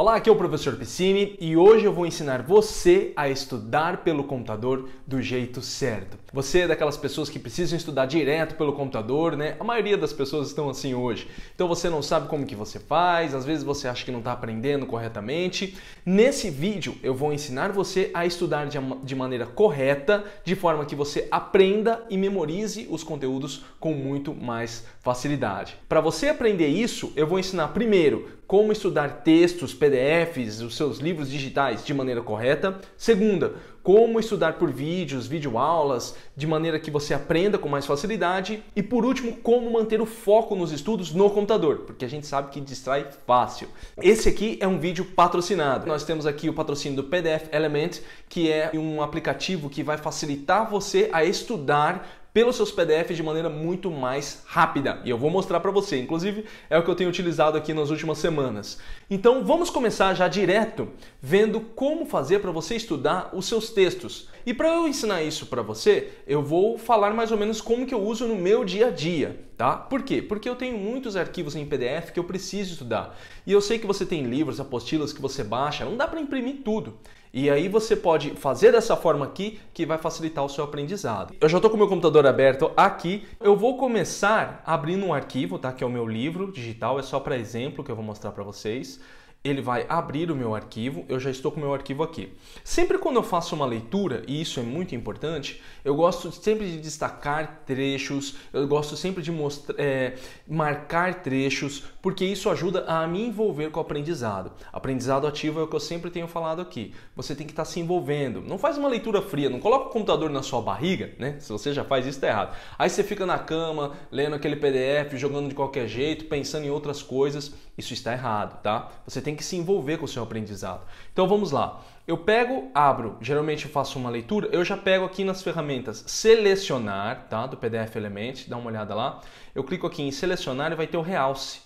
Olá, aqui é o professor Piscine e hoje eu vou ensinar você a estudar pelo computador do jeito certo. Você é daquelas pessoas que precisam estudar direto pelo computador, né? A maioria das pessoas estão assim hoje. Então você não sabe como que você faz, às vezes você acha que não está aprendendo corretamente. Nesse vídeo eu vou ensinar você a estudar de maneira correta, de forma que você aprenda e memorize os conteúdos com muito mais facilidade. Para você aprender isso, eu vou ensinar primeiro como estudar textos, PDFs, os seus livros digitais de maneira correta. Segunda, como estudar por vídeos, videoaulas, de maneira que você aprenda com mais facilidade. E por último, como manter o foco nos estudos no computador, porque a gente sabe que distrai fácil. Esse aqui é um vídeo patrocinado. Nós temos aqui o patrocínio do PDF Element, que é um aplicativo que vai facilitar você a estudar pelos seus PDFs de maneira muito mais rápida. E eu vou mostrar para você, inclusive é o que eu tenho utilizado aqui nas últimas semanas. Então vamos começar já direto vendo como fazer para você estudar os seus textos. E para eu ensinar isso para você, eu vou falar mais ou menos como que eu uso no meu dia a dia, tá? Por quê? Porque eu tenho muitos arquivos em PDF que eu preciso estudar. E eu sei que você tem livros, apostilas que você baixa, não dá para imprimir tudo. E aí você pode fazer dessa forma aqui que vai facilitar o seu aprendizado. Eu já estou com o meu computador aberto aqui. Eu vou começar abrindo um arquivo, tá? Que é o meu livro digital, é só para exemplo que eu vou mostrar para vocês ele vai abrir o meu arquivo, eu já estou com o meu arquivo aqui. Sempre quando eu faço uma leitura, e isso é muito importante, eu gosto sempre de destacar trechos, eu gosto sempre de mostrar, é, marcar trechos, porque isso ajuda a me envolver com o aprendizado. Aprendizado ativo é o que eu sempre tenho falado aqui. Você tem que estar tá se envolvendo. Não faz uma leitura fria, não coloca o computador na sua barriga, né? Se você já faz isso, tá errado. Aí você fica na cama, lendo aquele PDF, jogando de qualquer jeito, pensando em outras coisas. Isso está errado, tá? Você tem tem que se envolver com o seu aprendizado. Então vamos lá. Eu pego, abro, geralmente eu faço uma leitura, eu já pego aqui nas ferramentas selecionar, tá? Do PDF Element, dá uma olhada lá. Eu clico aqui em selecionar e vai ter o realce.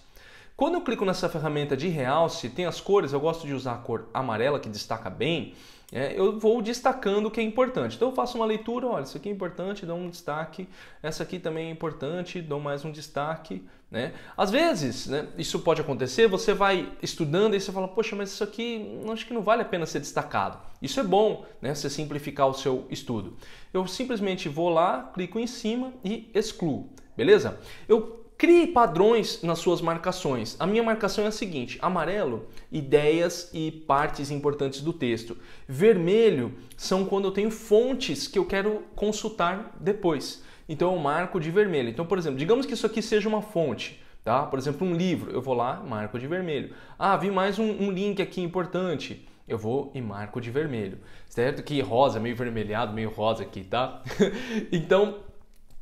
Quando eu clico nessa ferramenta de realce, tem as cores, eu gosto de usar a cor amarela que destaca bem, é, eu vou destacando o que é importante. Então eu faço uma leitura, olha, isso aqui é importante, dou um destaque, essa aqui também é importante, dou mais um destaque, né? Às vezes, né, isso pode acontecer, você vai estudando e você fala, poxa, mas isso aqui hum, acho que não vale a pena ser destacado. Isso é bom, né, você simplificar o seu estudo. Eu simplesmente vou lá, clico em cima e excluo, beleza? Eu crie padrões nas suas marcações. A minha marcação é a seguinte: amarelo, ideias e partes importantes do texto. Vermelho são quando eu tenho fontes que eu quero consultar depois então eu é marco de vermelho. Então, por exemplo, digamos que isso aqui seja uma fonte. Tá? Por exemplo, um livro, eu vou lá, marco de vermelho. Ah, vi mais um, um link aqui importante eu vou e marco de vermelho, certo? Que rosa, meio vermelhado, meio rosa aqui, tá? então,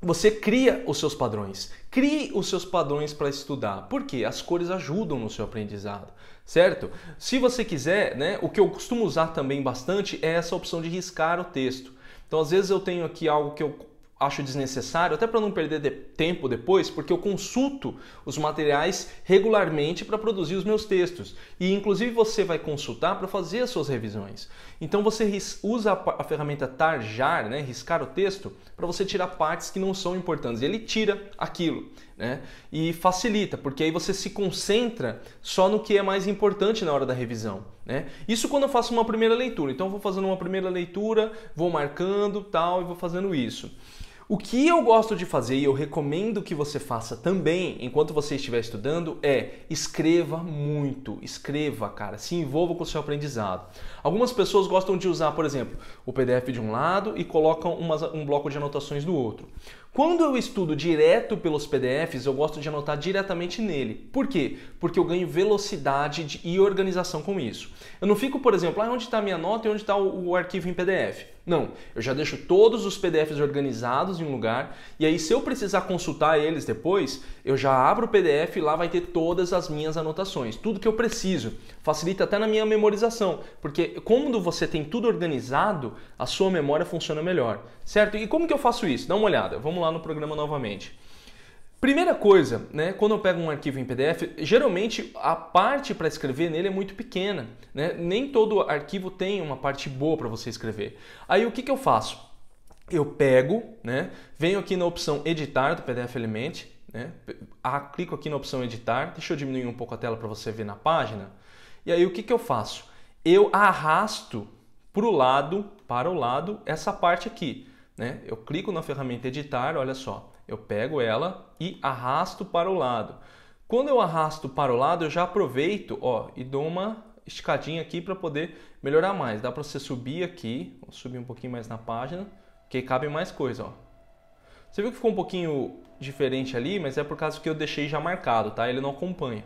você cria os seus padrões. Crie os seus padrões para estudar, porque as cores ajudam no seu aprendizado, certo? Se você quiser, né, o que eu costumo usar também bastante é essa opção de riscar o texto. Então, às vezes eu tenho aqui algo que eu acho desnecessário, até para não perder de tempo depois, porque eu consulto os materiais regularmente para produzir os meus textos. E inclusive você vai consultar para fazer as suas revisões. Então você usa a, ferramenta tarjar, né, riscar o texto, para você tirar partes que não são importantes. Ele tira aquilo, né? E facilita, porque aí você se concentra só no que é mais importante na hora da revisão, né? Isso quando eu faço uma primeira leitura. Então eu vou fazendo uma primeira leitura, vou marcando, tal, e vou fazendo isso. O que eu gosto de fazer e eu recomendo que você faça também enquanto você estiver estudando é escreva muito, escreva, cara, se envolva com o seu aprendizado. Algumas pessoas gostam de usar, por exemplo, o PDF de um lado e colocam umas, um bloco de anotações do outro. Quando eu estudo direto pelos PDFs, eu gosto de anotar diretamente nele. Por quê? Porque eu ganho velocidade de, e organização com isso. Eu não fico, por exemplo, ah, onde está a minha nota e onde está o, o arquivo em PDF. Não, eu já deixo todos os PDFs organizados em um lugar e aí se eu precisar consultar eles depois, eu já abro o PDF e lá vai ter todas as minhas anotações, tudo que eu preciso. Facilita até na minha memorização, porque quando você tem tudo organizado, a sua memória funciona melhor, certo? E como que eu faço isso? Dá uma olhada, vamos lá no programa novamente. Primeira coisa, né, quando eu pego um arquivo em PDF, geralmente a parte para escrever nele é muito pequena. Né? Nem todo arquivo tem uma parte boa para você escrever. Aí o que, que eu faço? Eu pego, né, venho aqui na opção Editar do PDF Element, né, a, ah, clico aqui na opção Editar, deixa eu diminuir um pouco a tela para você ver na página. E aí o que, que eu faço? Eu arrasto para o lado, para o lado, essa parte aqui. Né? Eu clico na ferramenta Editar, olha só eu pego ela e arrasto para o lado. Quando eu arrasto para o lado, eu já aproveito ó, e dou uma esticadinha aqui para poder melhorar mais. Dá para você subir aqui, vou subir um pouquinho mais na página, que aí cabe mais coisa. Ó. Você viu que ficou um pouquinho diferente ali, mas é por causa que eu deixei já marcado, tá? Ele não acompanha.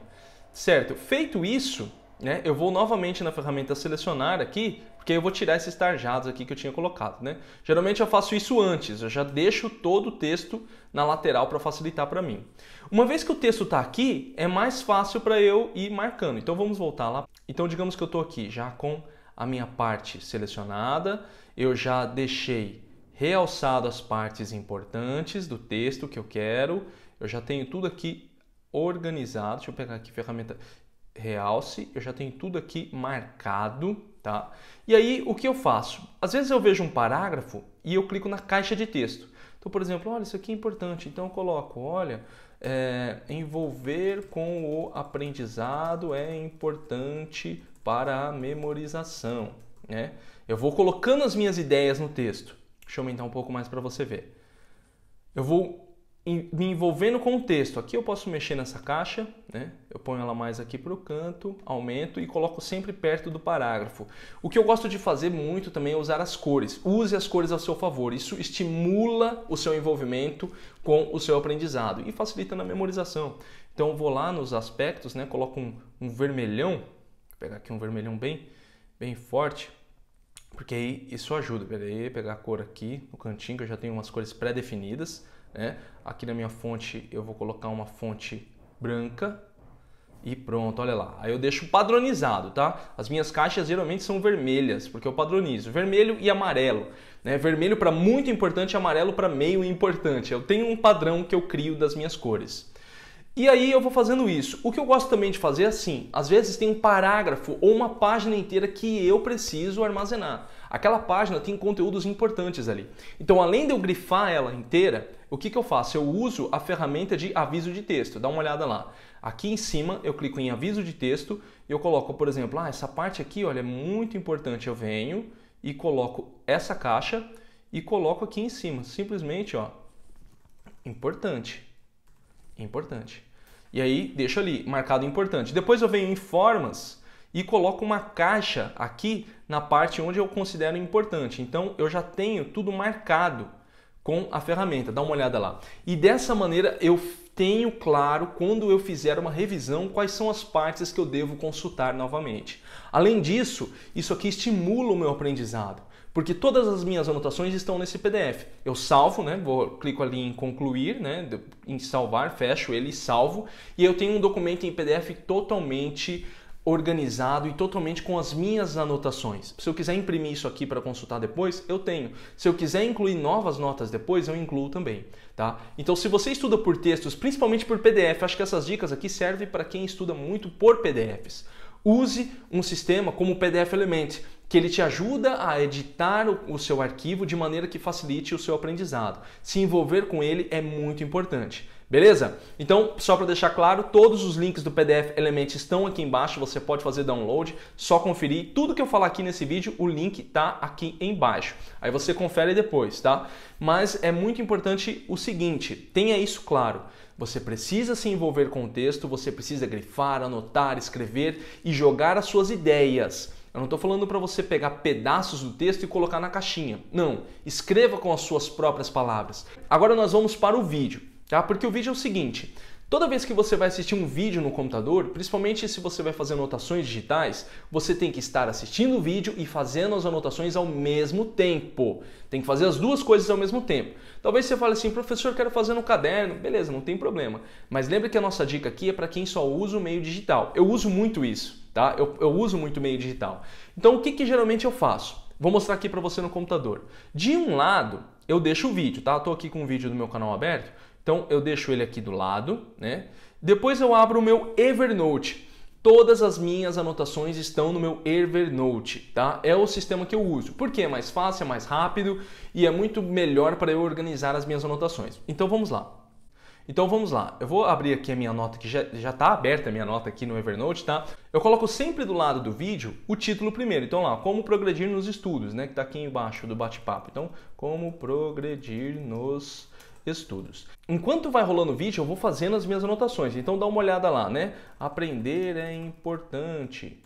Certo, feito isso, né, eu vou novamente na ferramenta selecionar aqui porque eu vou tirar esses tarjados aqui que eu tinha colocado, né? Geralmente eu faço isso antes, eu já deixo todo o texto na lateral para facilitar para mim. Uma vez que o texto está aqui, é mais fácil para eu ir marcando. Então vamos voltar lá. Então digamos que eu estou aqui já com a minha parte selecionada, eu já deixei realçado as partes importantes do texto que eu quero, eu já tenho tudo aqui organizado. Deixa eu pegar aqui ferramenta realce, eu já tenho tudo aqui marcado. Tá? E aí, o que eu faço? Às vezes eu vejo um parágrafo e eu clico na caixa de texto. Então, por exemplo, olha, isso aqui é importante. Então, eu coloco, olha, é, envolver com o aprendizado é importante para a memorização. Né? Eu vou colocando as minhas ideias no texto. Deixa eu aumentar um pouco mais para você ver. Eu vou me envolvendo com o texto. Aqui eu posso mexer nessa caixa, né? eu ponho ela mais aqui para o canto, aumento e coloco sempre perto do parágrafo. O que eu gosto de fazer muito também é usar as cores. Use as cores a seu favor, isso estimula o seu envolvimento com o seu aprendizado e facilita na memorização. Então eu vou lá nos aspectos, né? coloco um, um vermelhão, vou pegar aqui um vermelhão bem, bem forte, porque aí isso ajuda. Peraí, pegar a cor aqui no cantinho, que eu já tenho umas cores pré-definidas né? Aqui na minha fonte eu vou colocar uma fonte branca e pronto, olha lá. Aí eu deixo padronizado, tá? As minhas caixas geralmente são vermelhas, porque eu padronizo. Vermelho e amarelo. Né? Vermelho para muito importante, amarelo para meio importante. Eu tenho um padrão que eu crio das minhas cores. E aí eu vou fazendo isso. O que eu gosto também de fazer é assim, às vezes tem um parágrafo ou uma página inteira que eu preciso armazenar. Aquela página tem conteúdos importantes ali. Então, além de eu grifar ela inteira, o que, que eu faço? Eu uso a ferramenta de aviso de texto. Dá uma olhada lá. Aqui em cima eu clico em aviso de texto e eu coloco, por exemplo, ah, essa parte aqui olha, é muito importante. Eu venho e coloco essa caixa e coloco aqui em cima. Simplesmente, ó, importante. Importante. E aí deixo ali, marcado importante. Depois eu venho em formas e coloco uma caixa aqui na parte onde eu considero importante. Então eu já tenho tudo marcado com a ferramenta. Dá uma olhada lá. E dessa maneira eu tenho claro quando eu fizer uma revisão quais são as partes que eu devo consultar novamente. Além disso, isso aqui estimula o meu aprendizado, porque todas as minhas anotações estão nesse PDF. Eu salvo, né? Vou clico ali em concluir, né? Em salvar, fecho ele, salvo e eu tenho um documento em PDF totalmente organizado e totalmente com as minhas anotações. Se eu quiser imprimir isso aqui para consultar depois, eu tenho. Se eu quiser incluir novas notas depois, eu incluo também, tá? Então, se você estuda por textos, principalmente por PDF, acho que essas dicas aqui servem para quem estuda muito por PDFs. Use um sistema como o PDF Element, que ele te ajuda a editar o seu arquivo de maneira que facilite o seu aprendizado. Se envolver com ele é muito importante. Beleza? Então, só para deixar claro, todos os links do PDF Element estão aqui embaixo, você pode fazer download, só conferir. Tudo que eu falar aqui nesse vídeo, o link tá aqui embaixo. Aí você confere depois, tá? Mas é muito importante o seguinte, tenha isso claro. Você precisa se envolver com o texto, você precisa grifar, anotar, escrever e jogar as suas ideias. Eu não estou falando para você pegar pedaços do texto e colocar na caixinha. Não, escreva com as suas próprias palavras. Agora nós vamos para o vídeo tá? Porque o vídeo é o seguinte: toda vez que você vai assistir um vídeo no computador, principalmente se você vai fazer anotações digitais, você tem que estar assistindo o vídeo e fazendo as anotações ao mesmo tempo. Tem que fazer as duas coisas ao mesmo tempo. Talvez você fale assim, professor, quero fazer no caderno. Beleza, não tem problema. Mas lembra que a nossa dica aqui é para quem só usa o meio digital. Eu uso muito isso, tá? Eu, eu uso muito o meio digital. Então o que, que geralmente eu faço? Vou mostrar aqui para você no computador. De um lado, eu deixo o vídeo, tá? Estou aqui com o vídeo do meu canal aberto. Então eu deixo ele aqui do lado, né? Depois eu abro o meu Evernote. Todas as minhas anotações estão no meu Evernote, tá? É o sistema que eu uso. Porque é mais fácil, é mais rápido e é muito melhor para eu organizar as minhas anotações. Então vamos lá. Então vamos lá, eu vou abrir aqui a minha nota que já está aberta a minha nota aqui no Evernote, tá? Eu coloco sempre do lado do vídeo o título primeiro. Então lá, como progredir nos estudos, né? Que está aqui embaixo do bate-papo. Então, como progredir nos estudos. Enquanto vai rolando o vídeo, eu vou fazendo as minhas anotações. Então dá uma olhada lá, né? Aprender é importante.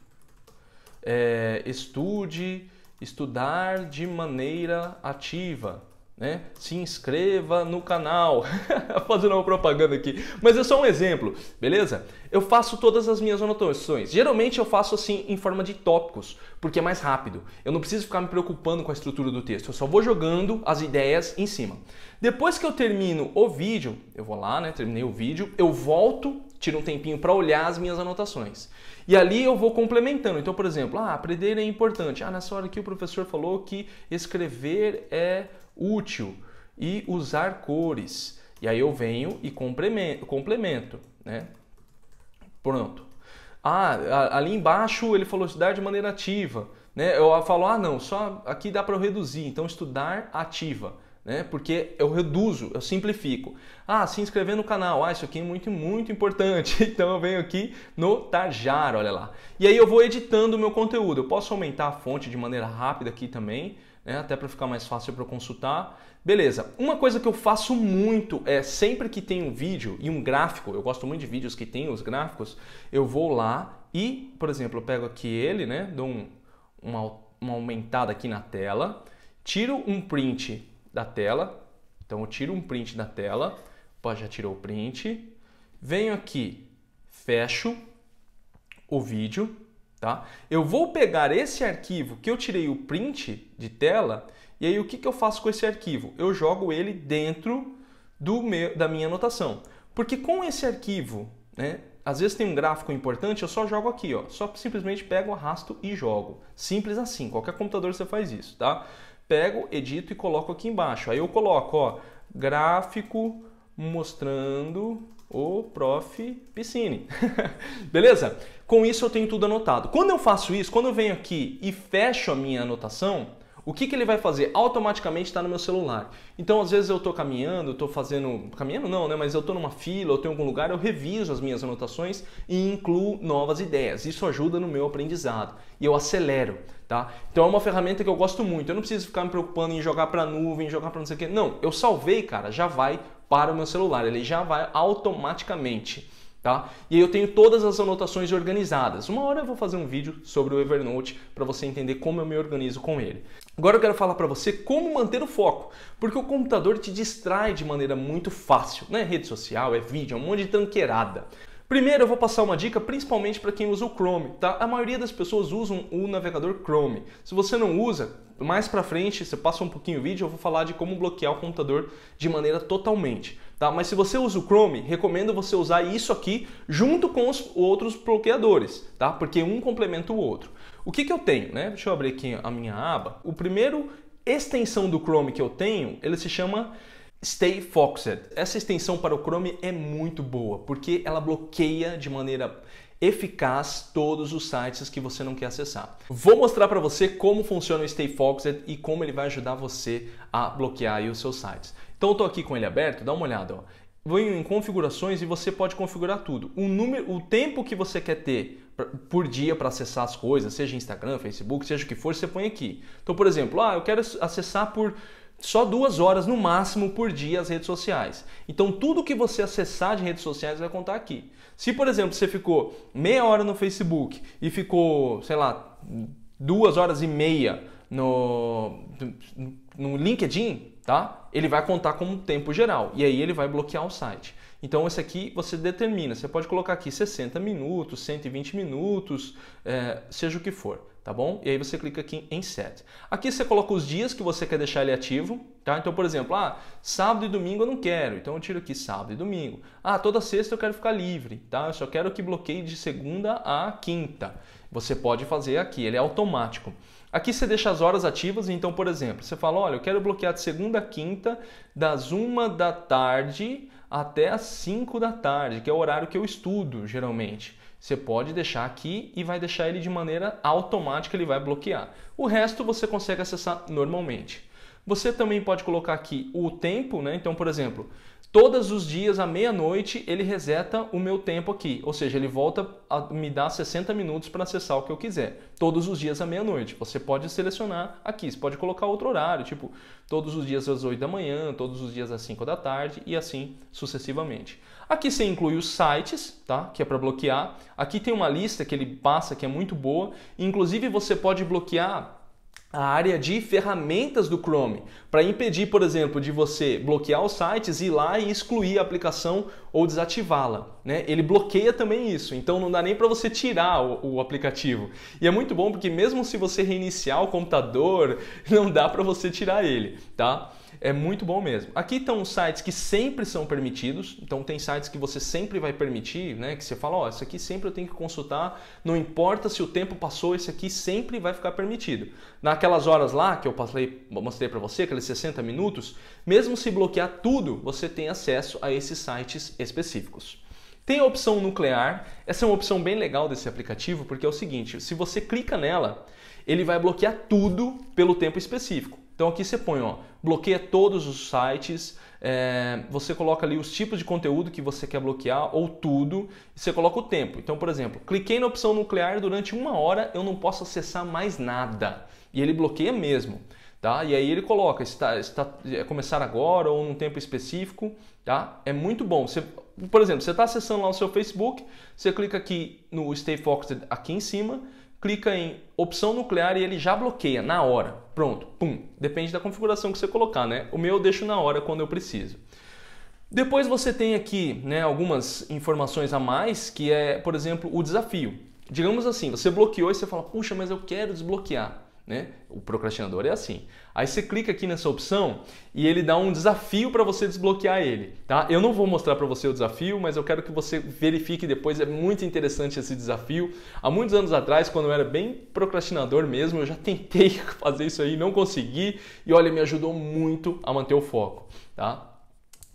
É, estude, estudar de maneira ativa né? Se inscreva no canal. Fazendo uma propaganda aqui, mas é só um exemplo, beleza? Eu faço todas as minhas anotações. Geralmente eu faço assim em forma de tópicos, porque é mais rápido. Eu não preciso ficar me preocupando com a estrutura do texto. Eu só vou jogando as ideias em cima. Depois que eu termino o vídeo, eu vou lá, né? Terminei o vídeo, eu volto tiro um tempinho para olhar as minhas anotações. E ali eu vou complementando. Então, por exemplo, ah, aprender é importante. Ah, nessa hora aqui o professor falou que escrever é útil e usar cores. E aí eu venho e complemento, né? Pronto. Ah, ali embaixo ele falou estudar de maneira ativa, né? Eu falo, ah não, só aqui dá para eu reduzir, então estudar ativa, né? Porque eu reduzo, eu simplifico. Ah, se inscrever no canal, ah, isso aqui é muito, muito importante. Então eu venho aqui no Tarjar, olha lá. E aí eu vou editando o meu conteúdo, eu posso aumentar a fonte de maneira rápida aqui também, né? até para ficar mais fácil para consultar. Beleza, uma coisa que eu faço muito é sempre que tem um vídeo e um gráfico, eu gosto muito de vídeos que tem os gráficos, eu vou lá e, por exemplo, eu pego aqui ele, né? dou um, uma, uma aumentada aqui na tela, tiro um print da tela, então eu tiro um print da tela, Pô, já tirou o print, venho aqui, fecho o vídeo, Tá? Eu vou pegar esse arquivo que eu tirei o print de tela e aí o que, que eu faço com esse arquivo? Eu jogo ele dentro do meu, da minha anotação. Porque com esse arquivo, né, às vezes tem um gráfico importante, eu só jogo aqui, ó, só simplesmente pego, arrasto e jogo. Simples assim, qualquer computador você faz isso, tá? Pego, edito e coloco aqui embaixo. Aí eu coloco, ó, gráfico mostrando o prof Piscine. Beleza? Com isso eu tenho tudo anotado. Quando eu faço isso, quando eu venho aqui e fecho a minha anotação, o que, que ele vai fazer? Automaticamente está no meu celular. Então, às vezes eu estou caminhando, estou fazendo. Caminhando não, né? Mas eu estou numa fila, eu estou em algum lugar, eu reviso as minhas anotações e incluo novas ideias. Isso ajuda no meu aprendizado e eu acelero, tá? Então, é uma ferramenta que eu gosto muito. Eu não preciso ficar me preocupando em jogar para a nuvem, jogar para não sei o quê. Não, eu salvei, cara, já vai para o meu celular, ele já vai automaticamente. Tá? E eu tenho todas as anotações organizadas. Uma hora eu vou fazer um vídeo sobre o Evernote para você entender como eu me organizo com ele. Agora eu quero falar para você como manter o foco, porque o computador te distrai de maneira muito fácil, né? Rede social, é vídeo, é um monte de tranqueirada. Primeiro eu vou passar uma dica principalmente para quem usa o Chrome, tá? A maioria das pessoas usam o navegador Chrome. Se você não usa, mais para frente, você passa um pouquinho o vídeo, eu vou falar de como bloquear o computador de maneira totalmente, tá? Mas se você usa o Chrome, recomendo você usar isso aqui junto com os outros bloqueadores, tá? Porque um complementa o outro. O que, que eu tenho, né? Deixa eu abrir aqui a minha aba. O primeiro extensão do Chrome que eu tenho, ele se chama Stay Foxed. Essa extensão para o Chrome é muito boa, porque ela bloqueia de maneira eficaz todos os sites que você não quer acessar. Vou mostrar para você como funciona o Stay Foxed e como ele vai ajudar você a bloquear os seus sites. Então eu estou aqui com ele aberto, dá uma olhada. Ó. Venho em configurações e você pode configurar tudo. O, número, o tempo que você quer ter por dia para acessar as coisas, seja Instagram, Facebook, seja o que for, você põe aqui. Então, por exemplo, ah, eu quero acessar por só duas horas no máximo por dia as redes sociais. Então tudo que você acessar de redes sociais vai contar aqui. Se, por exemplo, você ficou meia hora no Facebook e ficou, sei lá, duas horas e meia no, no LinkedIn, tá? Ele vai contar como tempo geral e aí ele vai bloquear o site. Então esse aqui você determina, você pode colocar aqui 60 minutos, 120 minutos, é, seja o que for tá bom? E aí você clica aqui em Set. Aqui você coloca os dias que você quer deixar ele ativo, tá? Então, por exemplo, ah, sábado e domingo eu não quero, então eu tiro aqui sábado e domingo. Ah, toda sexta eu quero ficar livre, tá? Eu só quero que bloqueie de segunda a quinta. Você pode fazer aqui, ele é automático. Aqui você deixa as horas ativas, então, por exemplo, você fala, olha, eu quero bloquear de segunda a quinta, das uma da tarde até as 5 da tarde, que é o horário que eu estudo, geralmente. Você pode deixar aqui e vai deixar ele de maneira automática, ele vai bloquear. O resto você consegue acessar normalmente. Você também pode colocar aqui o tempo, né? Então, por exemplo, todos os dias à meia-noite ele reseta o meu tempo aqui, ou seja, ele volta a me dar 60 minutos para acessar o que eu quiser. Todos os dias à meia-noite. Você pode selecionar aqui, você pode colocar outro horário, tipo todos os dias às 8 da manhã, todos os dias às 5 da tarde e assim sucessivamente. Aqui você inclui os sites, tá? Que é para bloquear. Aqui tem uma lista que ele passa que é muito boa. Inclusive você pode bloquear a área de ferramentas do Chrome, para impedir, por exemplo, de você bloquear os sites, ir lá e excluir a aplicação ou desativá-la. Né? Ele bloqueia também isso, então não dá nem para você tirar o, o, aplicativo. E é muito bom porque mesmo se você reiniciar o computador, não dá para você tirar ele, tá? é muito bom mesmo. Aqui estão os sites que sempre são permitidos, então tem sites que você sempre vai permitir, né? Que você fala, ó, oh, isso aqui sempre eu tenho que consultar, não importa se o tempo passou, isso aqui sempre vai ficar permitido. Naquelas horas lá que eu passei, mostrei para você, aqueles 60 minutos, mesmo se bloquear tudo, você tem acesso a esses sites específicos. Tem a opção nuclear, essa é uma opção bem legal desse aplicativo, porque é o seguinte, se você clica nela, ele vai bloquear tudo pelo tempo específico. Então aqui você põe, ó, bloqueia todos os sites, é, você coloca ali os tipos de conteúdo que você quer bloquear ou tudo, e você coloca o tempo. Então, por exemplo, cliquei na opção nuclear durante uma hora, eu não posso acessar mais nada. E ele bloqueia mesmo. Tá? E aí ele coloca, está, está é começar agora ou num tempo específico, tá? É muito bom. Você, por exemplo, você está acessando lá o seu Facebook, você clica aqui no Stay Focused aqui em cima, clica em opção nuclear e ele já bloqueia na hora. Pronto, pum. Depende da configuração que você colocar, né? O meu eu deixo na hora quando eu preciso. Depois você tem aqui né, algumas informações a mais, que é, por exemplo, o desafio. Digamos assim, você bloqueou e você fala, puxa, mas eu quero desbloquear. Né? O procrastinador é assim. Aí você clica aqui nessa opção e ele dá um desafio para você desbloquear ele, tá? Eu não vou mostrar para você o desafio, mas eu quero que você verifique depois, é muito interessante esse desafio. Há muitos anos atrás, quando eu era bem procrastinador mesmo, eu já tentei fazer isso aí, não consegui e olha, me ajudou muito a manter o foco, tá?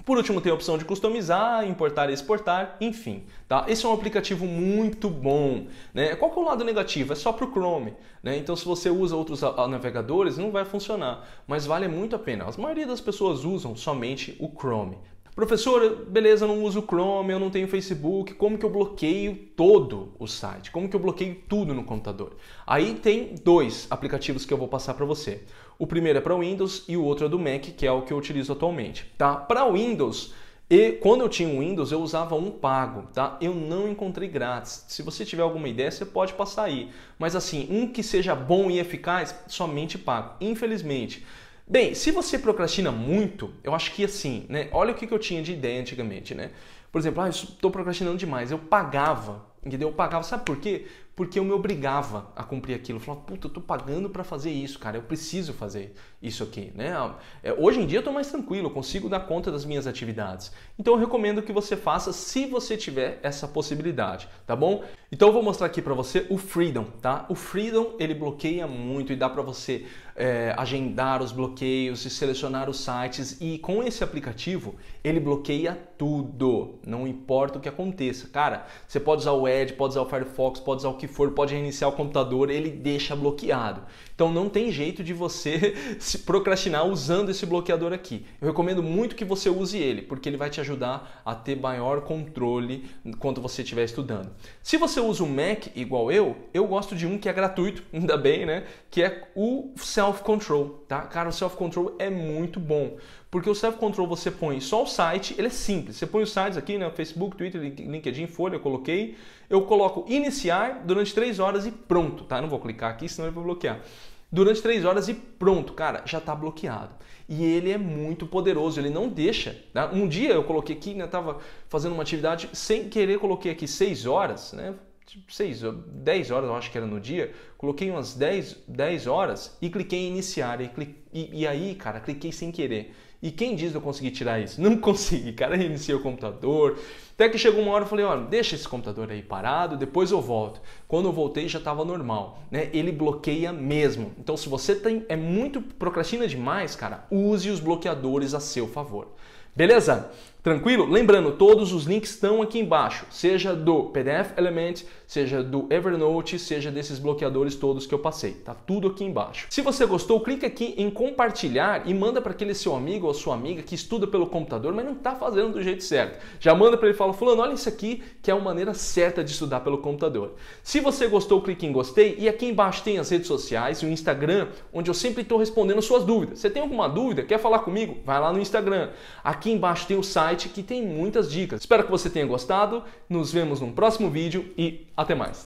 Por último, tem a opção de customizar, importar e exportar, enfim. Tá? Esse é um aplicativo muito bom. Né? Qual que é o lado negativo? É só para o Chrome. Né? Então, se você usa outros navegadores, não vai funcionar. Mas vale muito a pena. A maioria das pessoas usam somente o Chrome. Professor, beleza, não uso Chrome, eu não tenho Facebook, como que eu bloqueio todo o site? Como que eu bloqueio tudo no computador? Aí tem dois aplicativos que eu vou passar para você. O primeiro é para Windows e o outro é do Mac, que é o que eu utilizo atualmente, tá? Para Windows, e quando eu tinha um Windows, eu usava um pago, tá? Eu não encontrei grátis. Se você tiver alguma ideia, você pode passar aí. Mas assim, um que seja bom e eficaz, somente pago. Infelizmente. Bem, se você procrastina muito, eu acho que assim, né? Olha o que eu tinha de ideia antigamente, né? Por exemplo, ah, estou procrastinando demais. Eu pagava, entendeu? Eu pagava, sabe por quê? Porque eu me obrigava a cumprir aquilo. Eu falava, puta, eu tô pagando para fazer isso, cara. Eu preciso fazer isso aqui, né? Ah, é, hoje em dia eu tô mais tranquilo, eu consigo dar conta das minhas atividades. Então eu recomendo que você faça se você tiver essa possibilidade, tá bom? Então eu vou mostrar aqui para você o Freedom, tá? O Freedom, ele bloqueia muito e dá para você é, agendar os bloqueios e selecionar os sites. E com esse aplicativo, ele bloqueia tudo, não importa o que aconteça. Cara, você pode usar o Edge, pode usar o Firefox, pode usar o que for, pode reiniciar o computador, ele deixa bloqueado. Então não tem jeito de você se procrastinar usando esse bloqueador aqui. Eu recomendo muito que você use ele, porque ele vai te ajudar a ter maior controle quando você estiver estudando. Se você usa o Mac igual eu, eu gosto de um que é gratuito, ainda bem, né? Que é o self-control, tá? Cara, o self-control é muito bom, porque o self-control você põe só o site, ele é simples. Você põe os sites aqui, né? Facebook, Twitter, LinkedIn, Folha, eu coloquei. Eu coloco iniciar durante três horas e pronto, tá? Eu não vou clicar aqui, senão ele vai bloquear. Durante três horas e pronto, cara, já está bloqueado. E ele é muito poderoso, ele não deixa. Tá? Um dia eu coloquei aqui, né? Tava fazendo uma atividade, sem querer coloquei aqui seis horas, né? 6, tipo, 10 horas, eu acho que era no dia, coloquei umas 10, 10 horas e cliquei em iniciar. E, e, e aí, cara, cliquei sem querer. E quem diz que eu consegui tirar isso? Não consegui, cara. Reiniciei o computador, até que chegou uma hora eu falei, olha, deixa esse computador aí parado, depois eu volto. Quando eu voltei já estava normal, né? Ele bloqueia mesmo. Então se você tem, é muito procrastina demais, cara, use os bloqueadores a seu favor. Beleza? Tranquilo? Lembrando, todos os links estão aqui embaixo, seja do PDF Element, seja do Evernote, seja desses bloqueadores todos que eu passei. Tá tudo aqui embaixo. Se você gostou, clique aqui em compartilhar e manda para aquele seu amigo ou sua amiga que estuda pelo computador, mas não está fazendo do jeito certo. Já manda para ele falar fala, fulano, olha isso aqui, que é uma maneira certa de estudar pelo computador. Se você gostou, clique em gostei e aqui embaixo tem as redes sociais e o Instagram, onde eu sempre estou respondendo suas dúvidas. Você tem alguma dúvida? Quer falar comigo? Vai lá no Instagram. Aqui embaixo tem o site que tem muitas dicas. Espero que você tenha gostado. Nos vemos num próximo vídeo e até mais.